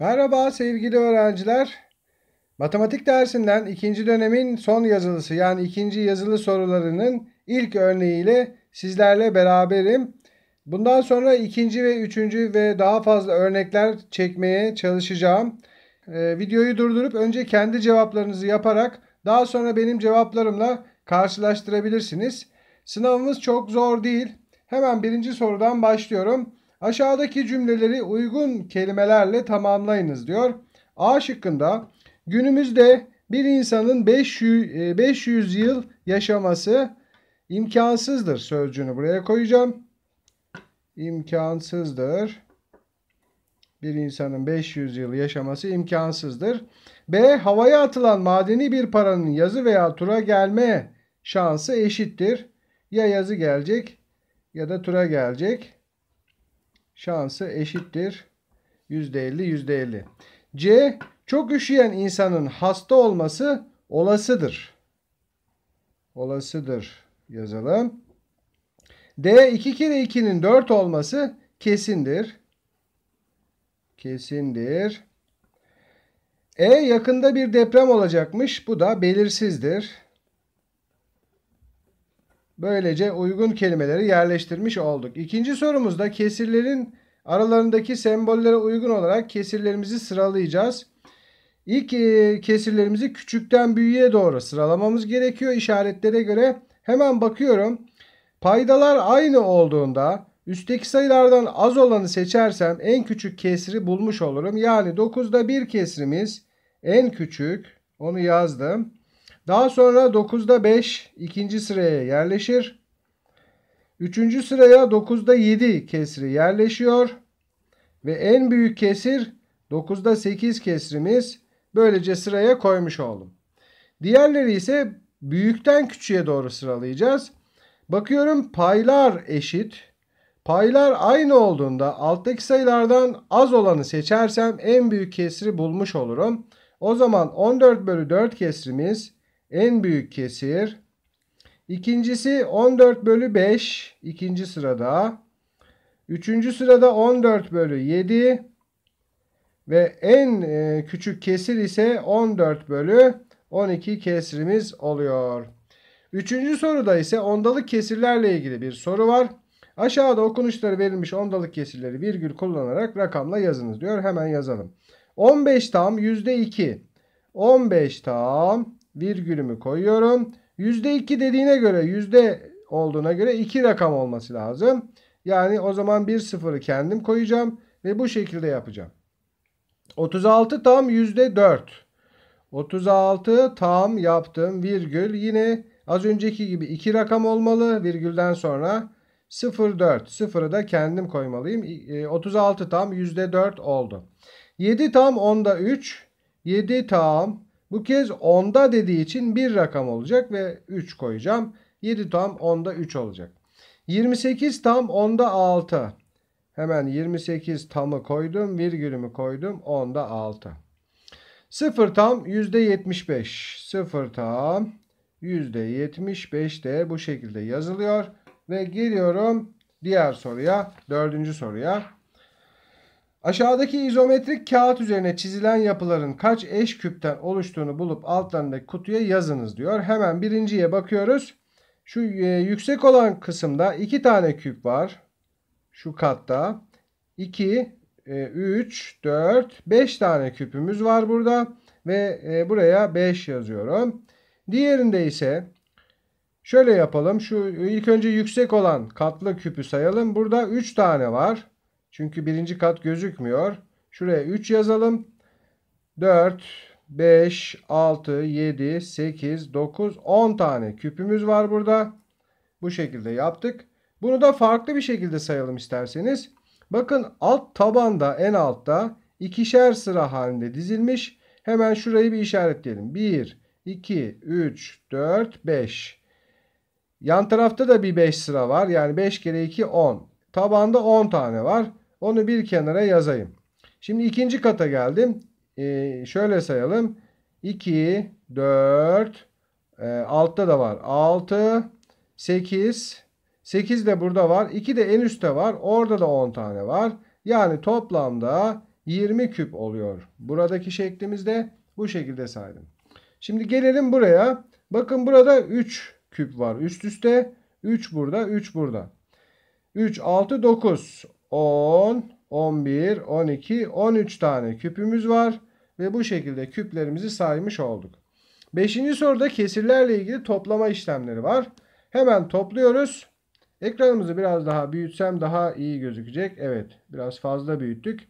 Merhaba sevgili öğrenciler. Matematik dersinden ikinci dönemin son yazılısı yani ikinci yazılı sorularının ilk örneğiyle sizlerle beraberim. Bundan sonra ikinci ve üçüncü ve daha fazla örnekler çekmeye çalışacağım. Ee, videoyu durdurup önce kendi cevaplarınızı yaparak daha sonra benim cevaplarımla karşılaştırabilirsiniz. Sınavımız çok zor değil. Hemen birinci sorudan başlıyorum. Aşağıdaki cümleleri uygun kelimelerle tamamlayınız diyor. A şıkkında günümüzde bir insanın 500, e, yıl yaşaması imkansızdır sözcüğünü buraya koyacağım. İmkansızdır. Bir insanın 500 yıl yaşaması imkansızdır. B. Havaya atılan madeni bir paranın yazı veya tura gelme şansı eşittir. Ya yazı gelecek ya da tura gelecek şansı eşittir. %50 %50. C. Çok üşüyen insanın hasta olması olasıdır. Olasıdır yazalım. D. 2 kere 2'nin 4 olması kesindir. Kesindir. E. Yakında bir deprem olacakmış. Bu da belirsizdir. Böylece uygun kelimeleri yerleştirmiş olduk. İkinci sorumuzda kesirlerin aralarındaki sembollere uygun olarak kesirlerimizi sıralayacağız. İlk e, kesirlerimizi küçükten büyüğe doğru sıralamamız gerekiyor işaretlere göre. Hemen bakıyorum. Paydalar aynı olduğunda üstteki sayılardan az olanı seçersem en küçük kesri bulmuş olurum. Yani 9'da 1 kesrimiz en küçük onu yazdım. Daha sonra 9'da 5 ikinci sıraya yerleşir. Üçüncü sıraya 9'da 7 kesri yerleşiyor. Ve en büyük kesir 9'da 8 kesrimiz. Böylece sıraya koymuş oldum. Diğerleri ise büyükten küçüğe doğru sıralayacağız. Bakıyorum paylar eşit. Paylar aynı olduğunda alttaki sayılardan az olanı seçersem en büyük kesri bulmuş olurum. O zaman 14 bölü 4 kesrimiz en büyük kesir. İkincisi 14 bölü 5 ikinci sırada. Üçüncü sırada 14 bölü 7 ve en e, küçük kesir ise 14 bölü 12 kesrimiz oluyor. Üçüncü soruda ise ondalık kesirlerle ilgili bir soru var. Aşağıda okunuşları verilmiş ondalık kesirleri virgül kullanarak rakamla yazınız diyor. Hemen yazalım. 15 tam %2. 15 tam virgülümü koyuyorum. %2 dediğine göre yüzde olduğuna göre 2 rakam olması lazım. Yani o zaman bir sıfırı kendim koyacağım ve bu şekilde yapacağım. 36 tam yüzde %4. 36 tam yaptım virgül yine az önceki gibi 2 rakam olmalı virgülden sonra 0.4 sıfırı da kendim koymalıyım. 36 e, tam yüzde %4 oldu. 7 tam onda 3. 7 tam bu kez 10'da dediği için bir rakam olacak ve 3 koyacağım. 7 tam 10'da 3 olacak. 28 tam 10'da 6. Hemen 28 tamı koydum. Virgülümü koydum. 10'da 6. 0 tam %75. 0 tam %75 de bu şekilde yazılıyor. Ve geliyorum diğer soruya. Dördüncü soruya. Aşağıdaki izometrik kağıt üzerine çizilen yapıların kaç eş küpten oluştuğunu bulup altlarındaki kutuya yazınız diyor. Hemen birinciye bakıyoruz. Şu e, yüksek olan kısımda iki tane küp var. Şu katta. 2, 3, 4, 5 tane küpümüz var burada. Ve e, buraya 5 yazıyorum. Diğerinde ise şöyle yapalım. Şu ilk önce yüksek olan katlı küpü sayalım. Burada 3 tane var. Çünkü birinci kat gözükmüyor. Şuraya 3 yazalım. 4, 5, 6, 7, 8, 9, 10 tane küpümüz var burada. Bu şekilde yaptık. Bunu da farklı bir şekilde sayalım isterseniz. Bakın alt tabanda en altta ikişer sıra halinde dizilmiş. Hemen şurayı bir işaretleyelim. 1, 2, 3, 4, 5. Yan tarafta da bir 5 sıra var. Yani 5 kere 2 10. Tabanda 10 tane var. Onu bir kenara yazayım. Şimdi ikinci kata geldim. Ee, şöyle sayalım. 2, 4, e, altta da var. 6, 8, 8 de burada var. 2 de en üstte var. Orada da 10 tane var. Yani toplamda 20 küp oluyor. Buradaki şeklimizde bu şekilde saydım. Şimdi gelelim buraya. Bakın burada 3 küp var. Üst üste 3 burada, 3 burada. 3, 6, 9. 10, 11, 12, 13 tane küpümüz var. Ve bu şekilde küplerimizi saymış olduk. Beşinci soruda kesirlerle ilgili toplama işlemleri var. Hemen topluyoruz. Ekranımızı biraz daha büyütsem daha iyi gözükecek. Evet biraz fazla büyüttük.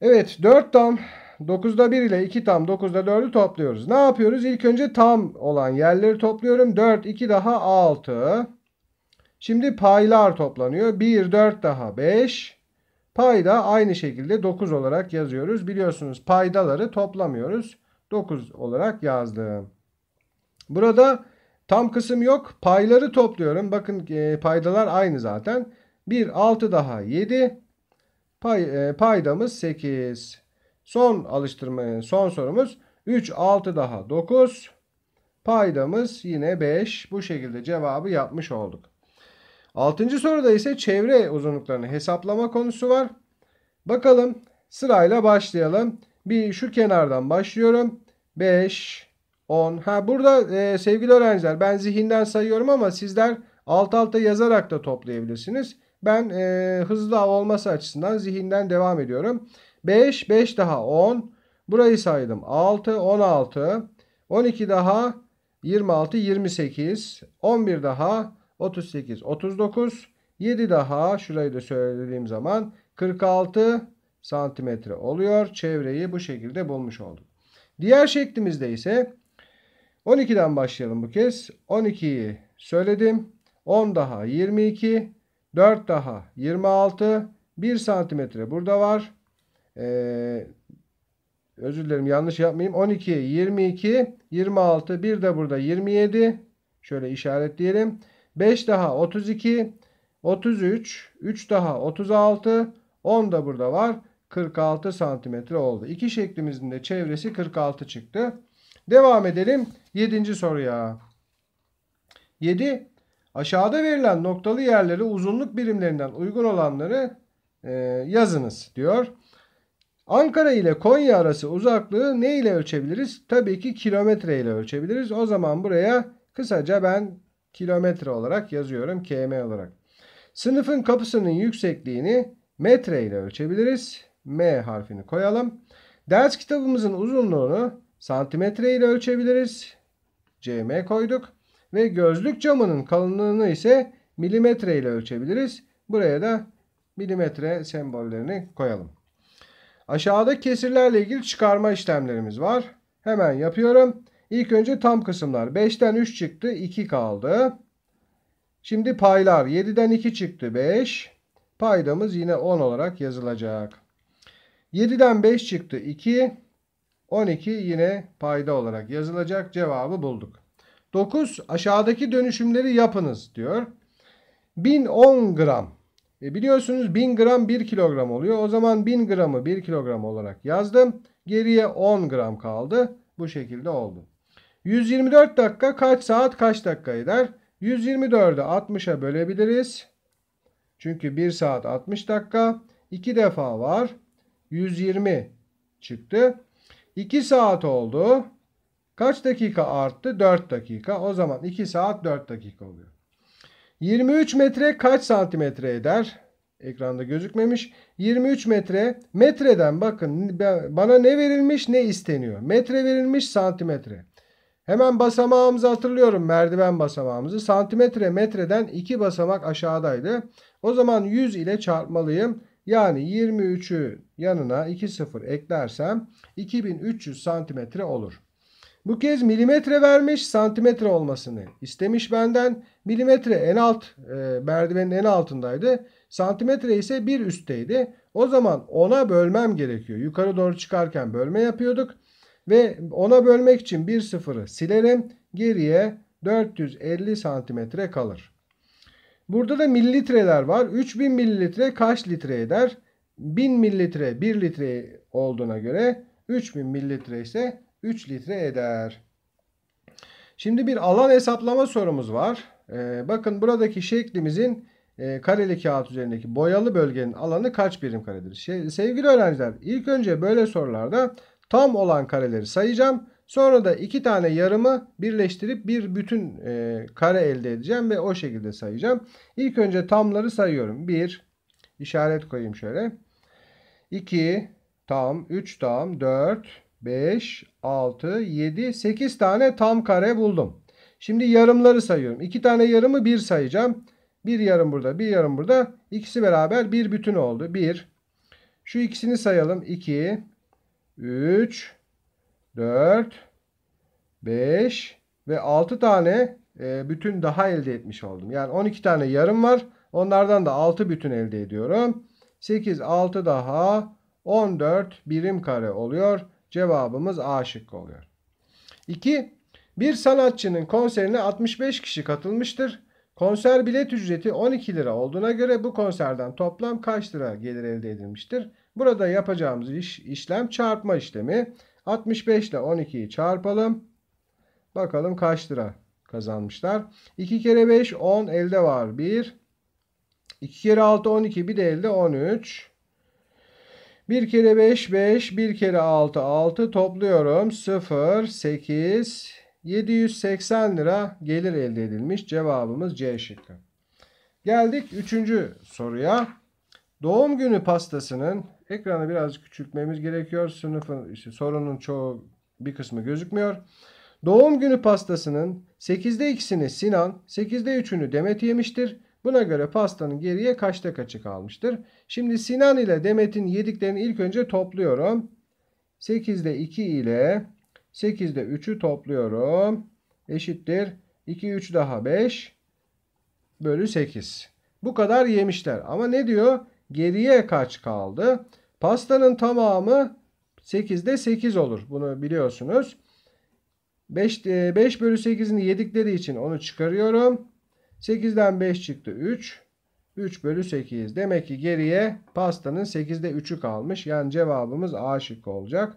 Evet 4 tam 9'da 1 ile 2 tam 9'da 4'ü topluyoruz. Ne yapıyoruz? İlk önce tam olan yerleri topluyorum. 4 2 daha 6. Şimdi paylar toplanıyor. 1, 4 daha 5. Pay da aynı şekilde 9 olarak yazıyoruz. Biliyorsunuz paydaları toplamıyoruz. 9 olarak yazdım. Burada tam kısım yok. Payları topluyorum. Bakın e, paydalar aynı zaten. 1, 6 daha 7. Pay, e, paydamız 8. Son alıştırma, son sorumuz 3, 6 daha 9. Paydamız yine 5. Bu şekilde cevabı yapmış olduk. Altıncı soruda ise çevre uzunluklarını hesaplama konusu var. Bakalım sırayla başlayalım. Bir şu kenardan başlıyorum. 5, 10. Ha burada e, sevgili öğrenciler ben zihinden sayıyorum ama sizler alt alta yazarak da toplayabilirsiniz. Ben e, hızlı olması açısından zihinden devam ediyorum. 5, 5 daha 10. Burayı saydım. 6, 16. 12 daha 26, 28. 11 daha 38, 39. 7 daha şurayı da söylediğim zaman 46 santimetre oluyor. Çevreyi bu şekilde bulmuş olduk. Diğer şeklimizde ise 12'den başlayalım bu kez. 12'yi söyledim. 10 daha 22. 4 daha 26. 1 santimetre burada var. Ee, özür dilerim yanlış yapmayayım. 12, 22, 26. Bir de burada 27. Şöyle işaretleyelim. 5 daha 32, 33, 3 daha 36, 10 da burada var. 46 santimetre oldu. İki şeklimizin de çevresi 46 çıktı. Devam edelim 7. soruya. 7. Aşağıda verilen noktalı yerleri uzunluk birimlerinden uygun olanları e, yazınız diyor. Ankara ile Konya arası uzaklığı ne ile ölçebiliriz? Tabii ki kilometre ile ölçebiliriz. O zaman buraya kısaca ben kilometre olarak yazıyorum km olarak. Sınıfın kapısının yüksekliğini metre ile ölçebiliriz. M harfini koyalım. Ders kitabımızın uzunluğunu santimetre ile ölçebiliriz. CM koyduk. Ve gözlük camının kalınlığını ise milimetre ile ölçebiliriz. Buraya da milimetre sembollerini koyalım. Aşağıda kesirlerle ilgili çıkarma işlemlerimiz var. Hemen yapıyorum. İlk önce tam kısımlar. 5'ten 3 çıktı. 2 kaldı. Şimdi paylar. 7'den 2 çıktı. 5. Paydamız yine 10 olarak yazılacak. 7'den 5 çıktı. 2. 12 yine payda olarak yazılacak. Cevabı bulduk. 9. Aşağıdaki dönüşümleri yapınız diyor. 1010 gram. E biliyorsunuz 1000 gram 1 kilogram oluyor. O zaman 1000 gramı 1 kilogram olarak yazdım. Geriye 10 gram kaldı. Bu şekilde oldu. 124 dakika kaç saat kaç dakika eder? 124'ü 60'a bölebiliriz. Çünkü 1 saat 60 dakika. 2 defa var. 120 çıktı. 2 saat oldu. Kaç dakika arttı? 4 dakika. O zaman 2 saat 4 dakika oluyor. 23 metre kaç santimetre eder? Ekranda gözükmemiş. 23 metre. Metreden bakın bana ne verilmiş ne isteniyor. Metre verilmiş santimetre. Hemen basamağımızı hatırlıyorum. Merdiven basamağımızı. Santimetre metreden 2 basamak aşağıdaydı. O zaman 100 ile çarpmalıyım. Yani 23'ü yanına 2 sıfır eklersem 2300 santimetre olur. Bu kez milimetre vermiş santimetre olmasını istemiş benden. Milimetre en alt e, merdivenin en altındaydı. Santimetre ise bir üstteydi. O zaman 10'a bölmem gerekiyor. Yukarı doğru çıkarken bölme yapıyorduk. Ve ona bölmek için bir sıfırı silerim. Geriye 450 santimetre kalır. Burada da mililitreler var. 3000 mililitre kaç litre eder? 1000 mililitre 1 litre olduğuna göre 3000 mililitre ise 3 litre eder. Şimdi bir alan hesaplama sorumuz var. Ee, bakın buradaki şeklimizin e, kareli kağıt üzerindeki boyalı bölgenin alanı kaç birim karedir? Şey, sevgili öğrenciler ilk önce böyle sorularda tam olan kareleri sayacağım. Sonra da iki tane yarımı birleştirip bir bütün e, kare elde edeceğim ve o şekilde sayacağım. İlk önce tamları sayıyorum. 1 işaret koyayım şöyle. 2 tam, 3 tam, 4, 5, 6, 7, 8 tane tam kare buldum. Şimdi yarımları sayıyorum. 2 tane yarımı 1 sayacağım. 1 yarım burada, 1 yarım burada. İkisi beraber bir bütün oldu. 1. Şu ikisini sayalım. 2, 3, 4, 5 ve 6 tane e, bütün daha elde etmiş oldum. Yani 12 tane yarım var. Onlardan da 6 bütün elde ediyorum. 8, 6 daha 14 birim kare oluyor. Cevabımız A şıkkı oluyor. 2. Bir sanatçının konserine 65 kişi katılmıştır. Konser bilet ücreti 12 lira olduğuna göre bu konserden toplam kaç lira gelir elde edilmiştir? Burada yapacağımız iş, işlem çarpma işlemi. 65 ile 12'yi çarpalım. Bakalım kaç lira kazanmışlar. 2 kere 5 10 elde var 1. 2 kere 6 12 bir de elde 13. 1 kere 5 5 1 kere 6 6 topluyorum 0 8 780 lira gelir elde edilmiş cevabımız C şıkkı. Geldik 3. soruya. Doğum günü pastasının Ekranı biraz küçültmemiz gerekiyor. Sınıfın işte sorunun çoğu bir kısmı gözükmüyor. Doğum günü pastasının 8'de 2'sini Sinan, 8'de 3'ünü Demet yemiştir. Buna göre pastanın geriye kaçta kaçı kalmıştır? Şimdi Sinan ile Demet'in yediklerini ilk önce topluyorum. 8'de 2 ile 8'de 3'ü topluyorum. Eşittir. 2, 3 daha 5 bölü 8. Bu kadar yemişler. Ama ne diyor? Geriye kaç kaldı? Pastanın tamamı 8'de 8 olur. Bunu biliyorsunuz. 5, 5 e, bölü 8'ini yedikleri için onu çıkarıyorum. 8'den 5 çıktı 3. 3 bölü 8. Demek ki geriye pastanın 8'de 3'ü kalmış. Yani cevabımız A şıkkı olacak.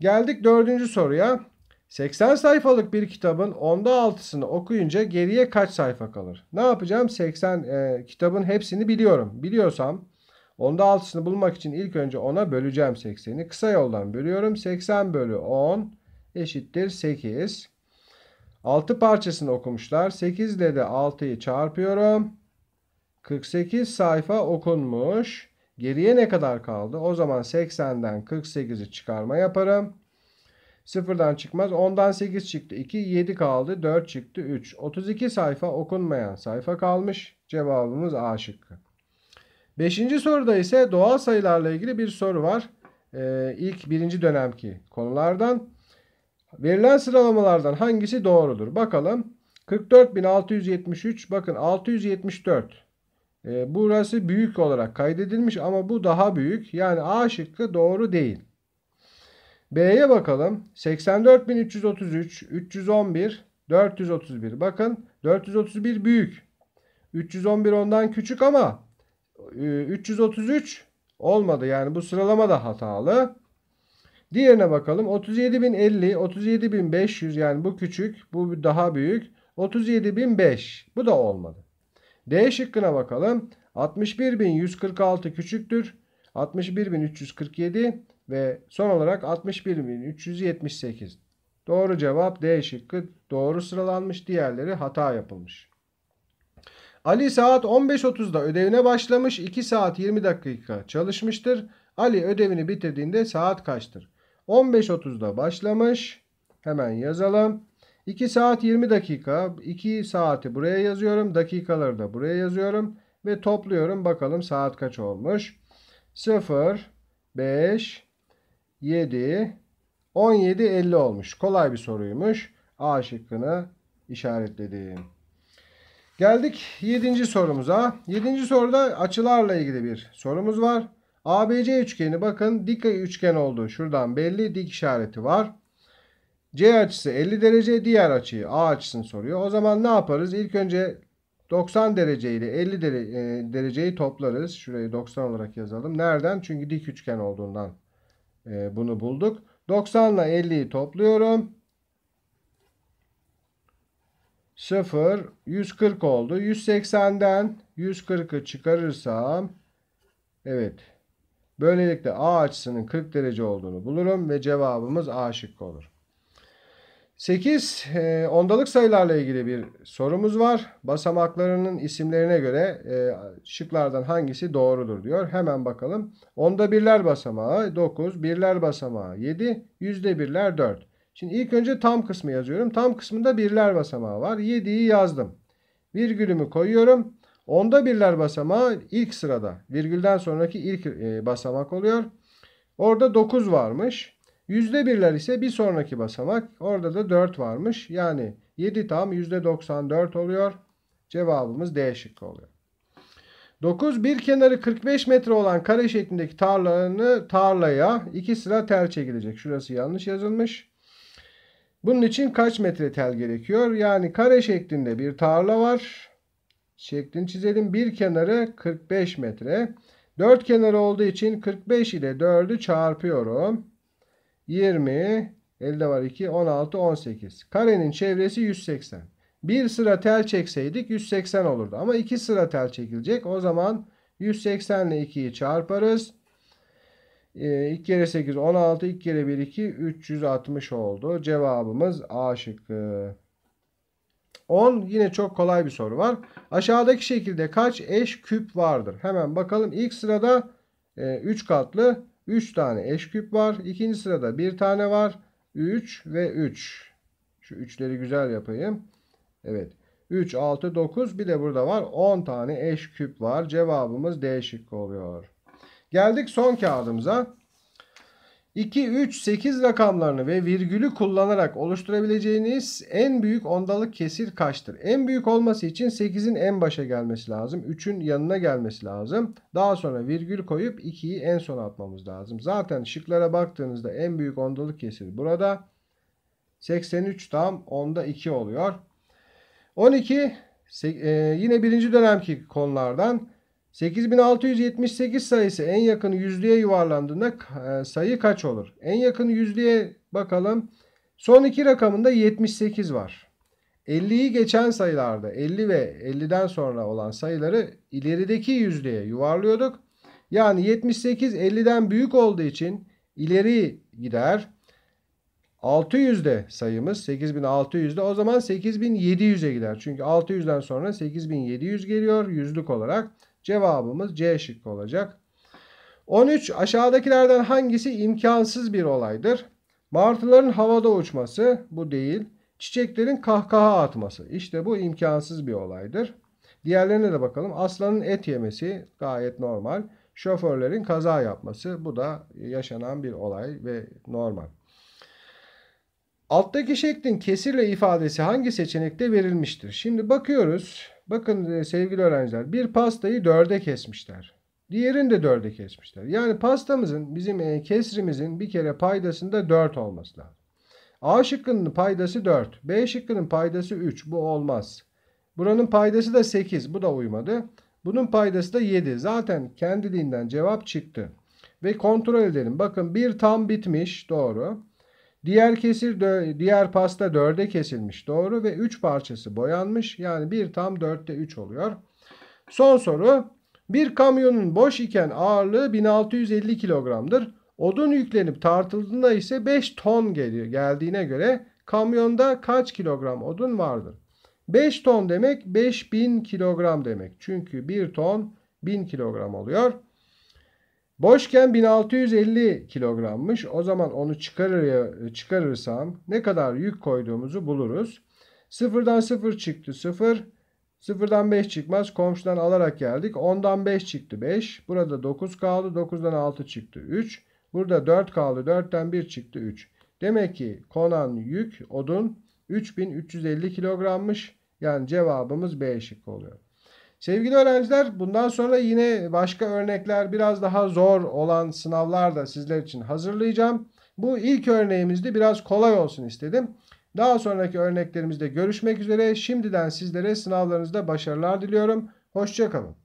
Geldik dördüncü soruya. 80 sayfalık bir kitabın onda altısını okuyunca geriye kaç sayfa kalır? Ne yapacağım? 80 e, kitabın hepsini biliyorum. Biliyorsam 10'da 6'sını bulmak için ilk önce 10'a böleceğim 80'i. Kısa yoldan bölüyorum. 80 bölü 10 eşittir 8. 6 parçasını okumuşlar. 8 ile de 6'yı çarpıyorum. 48 sayfa okunmuş. Geriye ne kadar kaldı? O zaman 80'den 48'i çıkarma yaparım. 0'dan çıkmaz. 10'dan 8 çıktı. 2, 7 kaldı. 4 çıktı. 3. 32 sayfa okunmayan sayfa kalmış. Cevabımız A şıkkı. Beşinci soruda ise doğal sayılarla ilgili bir soru var. Ee, ilk birinci dönemki konulardan. Verilen sıralamalardan hangisi doğrudur? Bakalım. 44.673 bakın 674. Ee, burası büyük olarak kaydedilmiş ama bu daha büyük. Yani A şıkkı doğru değil. B'ye bakalım. 84.333, 311, 431. Bakın 431 büyük. 311 ondan küçük ama 333 olmadı. Yani bu sıralama da hatalı. Diğerine bakalım. 37.050, 37.500 yani bu küçük, bu daha büyük. 37.005 bu da olmadı. D şıkkına bakalım. 61.146 küçüktür. 61.347 ve son olarak 61.378. Doğru cevap D şıkkı doğru sıralanmış. Diğerleri hata yapılmış. Ali saat 15.30'da ödevine başlamış 2 saat 20 dakika çalışmıştır. Ali ödevini bitirdiğinde saat kaçtır? 15.30'da başlamış. Hemen yazalım. 2 saat 20 dakika. 2 saati buraya yazıyorum. Dakikaları da buraya yazıyorum. Ve topluyorum. Bakalım saat kaç olmuş. 0, 5, 7, 17, 50 olmuş. Kolay bir soruymuş. A şıkkını işaretledim. Geldik 7. sorumuza. 7. soruda açılarla ilgili bir sorumuz var. ABC üçgeni bakın dik üçgen oldu. Şuradan belli dik işareti var. C açısı 50 derece diğer açıyı A açısını soruyor. O zaman ne yaparız? İlk önce 90 derece ile 50 dereceyi toplarız. Şurayı 90 olarak yazalım. Nereden? Çünkü dik üçgen olduğundan e, bunu bulduk. 90 ile 50'yi topluyorum. 0, 140 oldu. 180'den 140'ı çıkarırsam evet böylelikle A açısının 40 derece olduğunu bulurum ve cevabımız A şıkkı olur. 8 e, ondalık sayılarla ilgili bir sorumuz var. Basamaklarının isimlerine göre e, şıklardan hangisi doğrudur diyor. Hemen bakalım. Onda birler basamağı 9, birler basamağı 7, yüzde birler 4. Şimdi ilk önce tam kısmı yazıyorum. Tam kısmında birler basamağı var. 7'yi yazdım. Virgülümü koyuyorum. Onda birler basamağı ilk sırada. Virgülden sonraki ilk e, basamak oluyor. Orada 9 varmış. Yüzde birler ise bir sonraki basamak. Orada da 4 varmış. Yani 7 tam %94 oluyor. Cevabımız D şıkkı oluyor. 9. Bir kenarı 45 metre olan kare şeklindeki tarlanı tarlaya iki sıra tel çekilecek. Şurası yanlış yazılmış. Bunun için kaç metre tel gerekiyor? Yani kare şeklinde bir tarla var. Şeklini çizelim. Bir kenarı 45 metre. Dört kenarı olduğu için 45 ile 4'ü çarpıyorum. 20, elde var 2, 16, 18. Karenin çevresi 180. Bir sıra tel çekseydik 180 olurdu. Ama iki sıra tel çekilecek. O zaman 180 ile 2'yi çarparız. 2 ee, kere 8 16, 2 kere 1 2 360 oldu. Cevabımız A şıkkı. 10 yine çok kolay bir soru var. Aşağıdaki şekilde kaç eş küp vardır? Hemen bakalım. İlk sırada 3 e, katlı 3 tane eş küp var. İkinci sırada 1 tane var. 3 ve 3. Şu üçleri güzel yapayım. Evet. 3, 6, 9 bir de burada var. 10 tane eş küp var. Cevabımız D şıkkı oluyor. Geldik son kağıdımıza. 2, 3, 8 rakamlarını ve virgülü kullanarak oluşturabileceğiniz en büyük ondalık kesir kaçtır? En büyük olması için 8'in en başa gelmesi lazım. 3'ün yanına gelmesi lazım. Daha sonra virgül koyup 2'yi en son atmamız lazım. Zaten şıklara baktığınızda en büyük ondalık kesir burada. 83 tam onda 2 oluyor. 12 e, yine birinci dönemki konulardan 8678 sayısı en yakın yüzlüğe yuvarlandığında e, sayı kaç olur? En yakın yüzlüğe bakalım. Son iki rakamında 78 var. 50'yi geçen sayılarda 50 ve 50'den sonra olan sayıları ilerideki yüzlüğe yuvarlıyorduk. Yani 78 50'den büyük olduğu için ileri gider. 600'de sayımız 8600'de o zaman 8700'e gider. Çünkü 600'den sonra 8700 geliyor yüzlük olarak. Cevabımız C şıkkı olacak. 13. Aşağıdakilerden hangisi imkansız bir olaydır? Martıların havada uçması bu değil. Çiçeklerin kahkaha atması. İşte bu imkansız bir olaydır. Diğerlerine de bakalım. Aslanın et yemesi gayet normal. Şoförlerin kaza yapması bu da yaşanan bir olay ve normal. Alttaki şeklin kesirle ifadesi hangi seçenekte verilmiştir? Şimdi bakıyoruz. Bakın e, sevgili öğrenciler bir pastayı dörde kesmişler. Diğerini de dörde kesmişler. Yani pastamızın bizim e, kesrimizin bir kere paydasında dört olması lazım. A şıkkının paydası dört, B şıkkının paydası üç, Bu olmaz. Buranın paydası da sekiz, Bu da uymadı. Bunun paydası da yedi, Zaten kendiliğinden cevap çıktı. Ve kontrol edelim. Bakın bir tam bitmiş. Doğru. Diğer kesir diğer pasta 4'e kesilmiş doğru ve 3 parçası boyanmış. Yani 1 tam 4'te 3 oluyor. Son soru. Bir kamyonun boş iken ağırlığı 1650 kilogramdır. Odun yüklenip tartıldığında ise 5 ton geliyor geldiğine göre kamyonda kaç kilogram odun vardır? 5 ton demek 5000 kilogram demek. Çünkü 1 ton 1000 kilogram oluyor. Boşken 1650 kilogrammış. O zaman onu çıkarır, çıkarırsam ne kadar yük koyduğumuzu buluruz. Sıfırdan sıfır çıktı sıfır. Sıfırdan 5 çıkmaz. Komşudan alarak geldik. 10'dan 5 çıktı 5. Burada 9 kaldı. 9'dan 6 çıktı 3. Burada 4 kaldı. 4'ten 1 çıktı 3. Demek ki konan yük odun 3350 kilogrammış. Yani cevabımız B şıkkı oluyor. Sevgili öğrenciler bundan sonra yine başka örnekler biraz daha zor olan sınavlar da sizler için hazırlayacağım. Bu ilk örneğimizde biraz kolay olsun istedim. Daha sonraki örneklerimizde görüşmek üzere. Şimdiden sizlere sınavlarınızda başarılar diliyorum. Hoşçakalın.